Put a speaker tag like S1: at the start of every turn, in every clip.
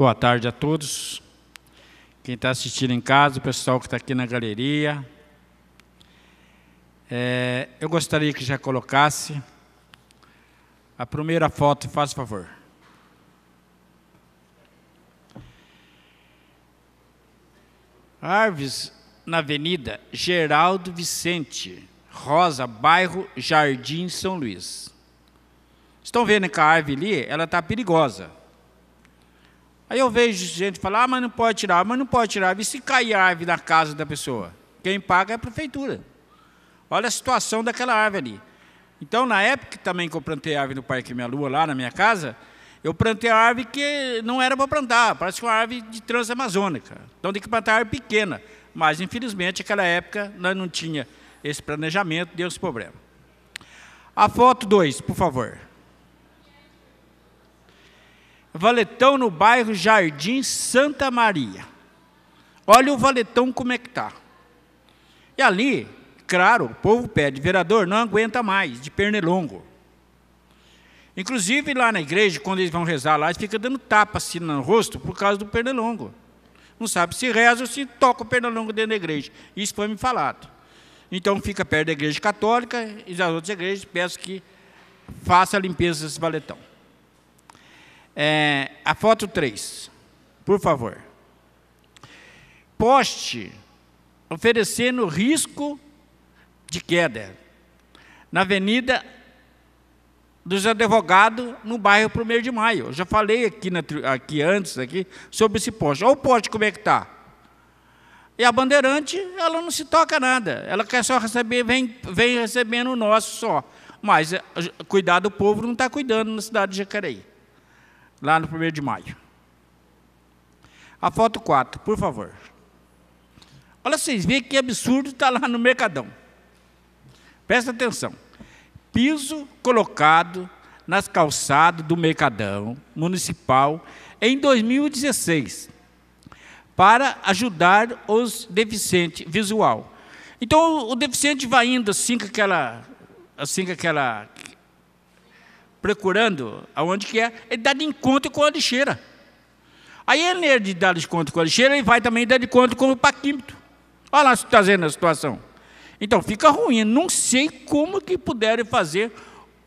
S1: Boa tarde a todos. Quem está assistindo em casa, o pessoal que está aqui na galeria. É, eu gostaria que já colocasse a primeira foto, faz favor. Arves na Avenida Geraldo Vicente, Rosa, bairro Jardim São Luís. Estão vendo que a árvore ali, ela está perigosa Aí eu vejo gente falar, ah, mas não pode tirar, mas não pode tirar. E se cair a árvore na casa da pessoa? Quem paga é a prefeitura. Olha a situação daquela árvore ali. Então, na época também que eu plantei árvore no Parque Minha Lua, lá na minha casa, eu plantei a árvore que não era para plantar, parece uma árvore de transamazônica. Então, tem que plantar árvore pequena. Mas, infelizmente, naquela época, nós não tinha esse planejamento, deu esse problema. A foto 2, por favor. Valetão no bairro Jardim Santa Maria. Olha o Valetão como é que está. E ali, claro, o povo pede, vereador, não aguenta mais, de pernilongo. Inclusive lá na igreja, quando eles vão rezar lá, eles ficam dando tapa assim no rosto por causa do pernilongo. Não sabe se reza ou se toca o pernilongo dentro da igreja. Isso foi me falado. Então fica perto da igreja católica e das outras igrejas, peço que faça a limpeza desse valetão. É, a foto 3, por favor. Poste oferecendo risco de queda na Avenida dos Advogados, no bairro 1 de Maio. Eu já falei aqui, na, aqui antes aqui, sobre esse poste. Olha o poste como é que está. E a bandeirante, ela não se toca nada. Ela quer só receber, vem, vem recebendo o nosso só. Mas eh, cuidar do povo não está cuidando na cidade de Jacareí lá no 1 de maio. A foto 4, por favor. Olha, vocês veem que absurdo está lá no Mercadão. Presta atenção. Piso colocado nas calçadas do Mercadão Municipal em 2016 para ajudar os deficientes visual. Então o deficiente vai indo assim com aquela assim com aquela procurando aonde que é, ele dá de encontro com a lixeira. Aí ele é de dar de encontro com a lixeira, ele vai também dar de encontro com o paquímetro. Olha lá, está vendo a situação. Então, fica ruim. Não sei como que puderam fazer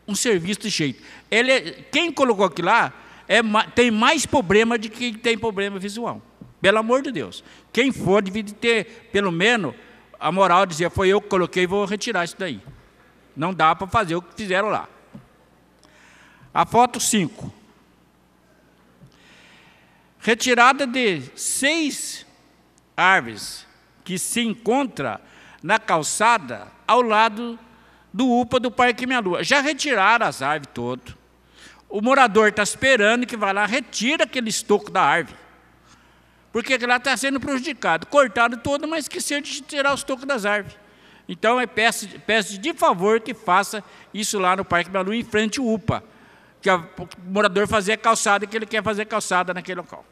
S1: um serviço de jeito. Ele, é, quem colocou aqui lá é, tem mais problema de que tem problema visual. Pelo amor de Deus. Quem for devia ter, pelo menos, a moral de dizer, foi eu que coloquei, vou retirar isso daí. Não dá para fazer o que fizeram lá. A foto 5. Retirada de seis árvores que se encontra na calçada ao lado do UPA do Parque Minha Lua. Já retiraram as árvores todas. O morador está esperando que vá lá, retira aquele estoco da árvore. Porque lá está sendo prejudicado. Cortaram todo, mas esqueceram de tirar os tocos das árvores. Então, é peço, peço de favor que faça isso lá no Parque Minha Lua, em frente ao UPA que o morador fazia calçada e que ele quer fazer calçada naquele local.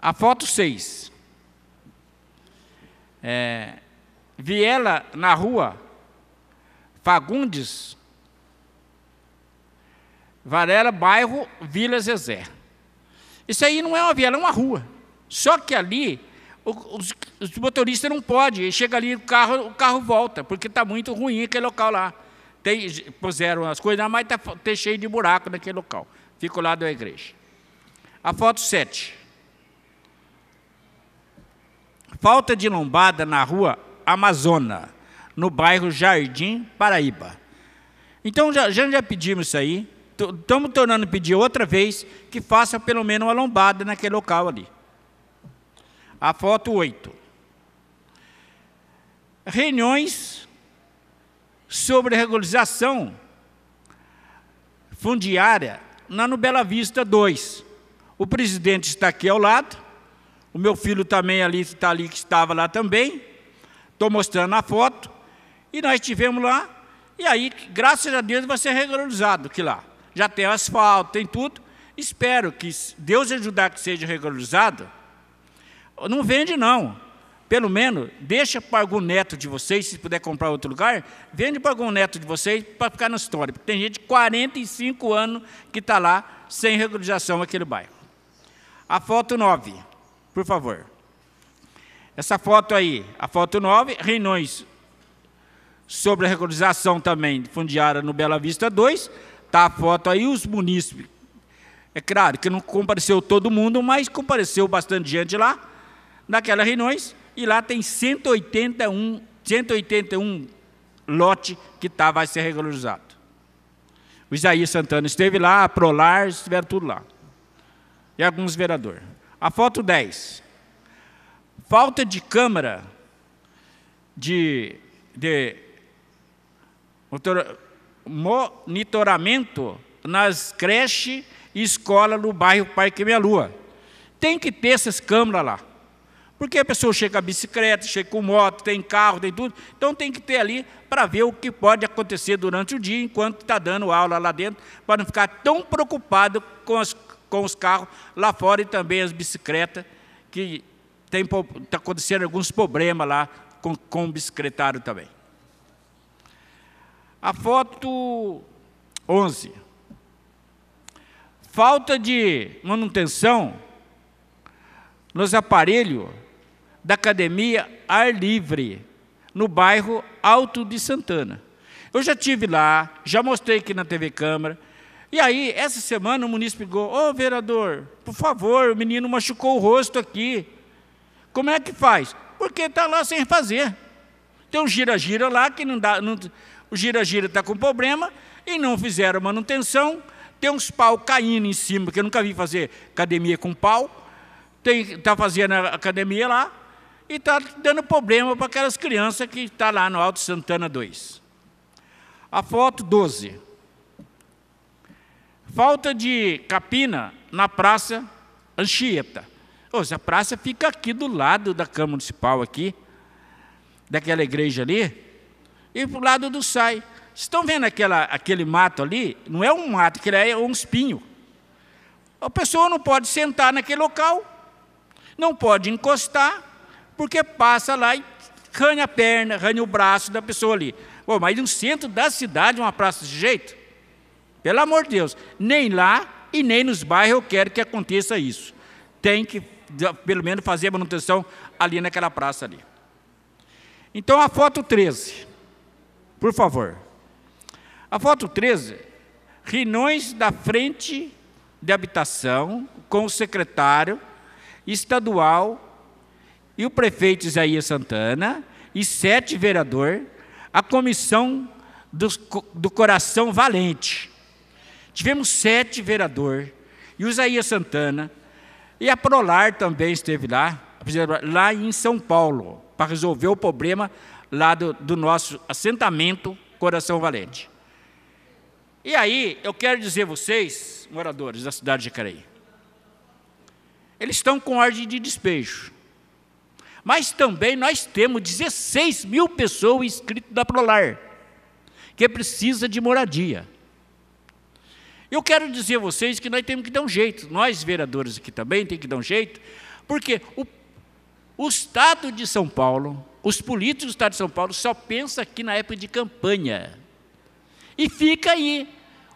S1: A foto 6. É, vi ela na rua Fagundes, Varela, bairro Vila Zezé. Isso aí não é uma viela, é uma rua. Só que ali os, os motoristas não podem. Chega ali, o carro, o carro volta, porque está muito ruim aquele local lá. Tem, puseram as coisas, mas está tá cheio de buraco naquele local. Fica o lado da igreja. A foto 7. Falta de lombada na rua Amazona, no bairro Jardim, Paraíba. Então, já, já, já pedimos isso aí. Estamos tornando pedir outra vez que faça pelo menos uma lombada naquele local ali. A foto 8. Reuniões sobre regularização fundiária na no Bela Vista 2. O presidente está aqui ao lado, o meu filho também ali está ali que estava lá também. Estou mostrando a foto e nós estivemos lá e aí, graças a Deus, vai ser regularizado que lá. Já tem asfalto, tem tudo. Espero que Deus ajudar que seja regularizado. Não vende não. Pelo menos, deixa para algum neto de vocês, se puder comprar outro lugar, vende para algum neto de vocês para ficar na história. Porque tem gente de 45 anos que está lá sem regularização naquele bairro. A foto 9, por favor. Essa foto aí, a foto 9, reuniões sobre a regularização também fundiária no Bela Vista 2. Está a foto aí, os munícipes. É claro que não compareceu todo mundo, mas compareceu bastante gente lá, naquelas reuniões e lá tem 181, 181 lote que tá, vai ser regularizado. O Isaías Santana esteve lá, a Prolar, estiveram tudo lá. E alguns vereadores. A foto 10. Falta de Câmara de, de monitoramento nas creches e escolas no bairro Parque Meia Lua. Tem que ter essas câmaras lá. Porque a pessoa chega a bicicleta, chega com moto, tem carro, tem tudo. Então tem que ter ali para ver o que pode acontecer durante o dia, enquanto está dando aula lá dentro, para não ficar tão preocupado com, as, com os carros lá fora e também as bicicletas, que está acontecendo alguns problemas lá com, com o bicicletário também. A foto 11. Falta de manutenção nos aparelhos da Academia Ar Livre, no bairro Alto de Santana. Eu já tive lá, já mostrei aqui na TV Câmara. E aí, essa semana, o município ligou: Ô oh, vereador, por favor, o menino machucou o rosto aqui. Como é que faz? Porque está lá sem fazer. Tem um gira-gira lá que não dá. Não, o gira-gira está com problema e não fizeram manutenção. Tem uns pau caindo em cima, que eu nunca vi fazer academia com pau. Está fazendo academia lá, e está dando problema para aquelas crianças que estão tá lá no Alto Santana 2. A foto 12. Falta de capina na Praça Anchieta. Ou a praça fica aqui do lado da Câmara Municipal, aqui, daquela igreja ali, e para o lado do SAI. Estão vendo aquela, aquele mato ali? Não é um mato, que é um espinho. A pessoa não pode sentar naquele local, não pode encostar, porque passa lá e ranha a perna, ranha o braço da pessoa ali. Pô, mas no centro da cidade, é uma praça desse jeito? Pelo amor de Deus, nem lá e nem nos bairros eu quero que aconteça isso. Tem que, pelo menos, fazer a manutenção ali naquela praça ali. Então, a foto 13, por favor. A foto 13, rinões da frente de habitação com o secretário estadual e o prefeito Isaías Santana, e sete vereador, a comissão do, do coração valente. Tivemos sete vereador, e o Isaías Santana, e a Prolar também esteve lá, lá em São Paulo, para resolver o problema lá do, do nosso assentamento Coração Valente. E aí, eu quero dizer a vocês, moradores da cidade de Jacareí, eles estão com ordem de despejo mas também nós temos 16 mil pessoas inscritas da Prolar, que precisa de moradia. Eu quero dizer a vocês que nós temos que dar um jeito, nós vereadores aqui também temos que dar um jeito, porque o, o Estado de São Paulo, os políticos do Estado de São Paulo só pensam aqui na época de campanha. E fica aí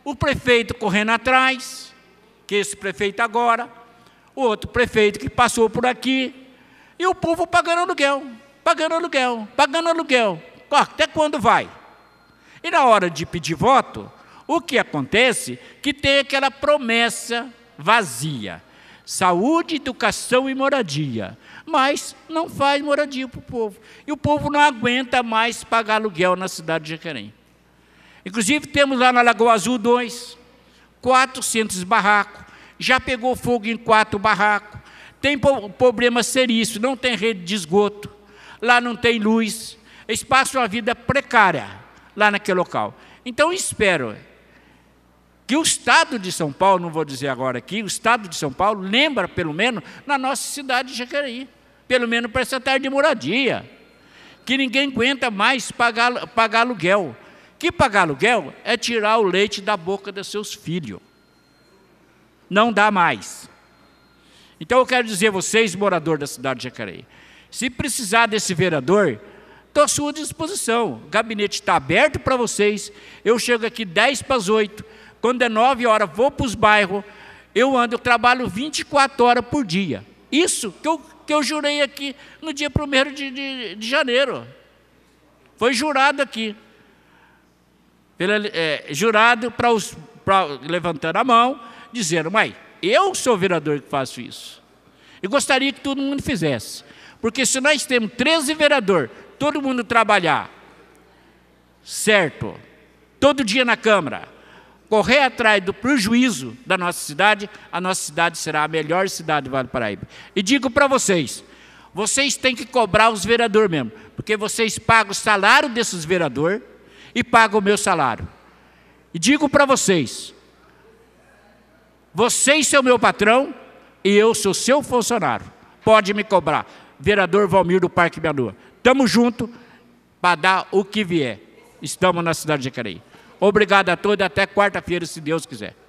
S1: o prefeito correndo atrás, que esse prefeito agora, o outro prefeito que passou por aqui, e o povo pagando aluguel, pagando aluguel, pagando aluguel. Até quando vai? E na hora de pedir voto, o que acontece? Que tem aquela promessa vazia. Saúde, educação e moradia. Mas não faz moradia para o povo. E o povo não aguenta mais pagar aluguel na cidade de Jacareí. Inclusive, temos lá na Lagoa Azul 2, 400 barracos. Já pegou fogo em quatro barracos. Tem problemas isso não tem rede de esgoto, lá não tem luz, eles passam a vida precária lá naquele local. Então espero que o Estado de São Paulo, não vou dizer agora aqui, o Estado de São Paulo lembra pelo menos na nossa cidade de Jacareí, pelo menos para essa tarde de moradia, que ninguém aguenta mais pagar, pagar aluguel. Que pagar aluguel é tirar o leite da boca dos seus filhos. Não dá mais. Então eu quero dizer a vocês, morador da cidade de Jacareí, se precisar desse vereador, estou à sua disposição. O gabinete está aberto para vocês. Eu chego aqui 10 para as 8. Quando é 9 horas, vou para os bairros. Eu ando, eu trabalho 24 horas por dia. Isso que eu, que eu jurei aqui no dia 1 de, de, de janeiro. Foi jurado aqui. Pela, é, jurado para os. Pra, levantando a mão, dizendo, mãe eu sou o vereador que faço isso. E gostaria que todo mundo fizesse. Porque se nós temos 13 vereadores, todo mundo trabalhar, certo, todo dia na Câmara, correr atrás do prejuízo da nossa cidade, a nossa cidade será a melhor cidade do Vale do Paraíba. E digo para vocês, vocês têm que cobrar os vereadores mesmo, porque vocês pagam o salário desses vereadores e pagam o meu salário. E digo para vocês, vocês são meu patrão e eu sou seu funcionário. Pode me cobrar. Vereador Valmir do Parque Lua. Tamo junto para dar o que vier. Estamos na cidade de Jacareí. Obrigado a todos até quarta-feira, se Deus quiser.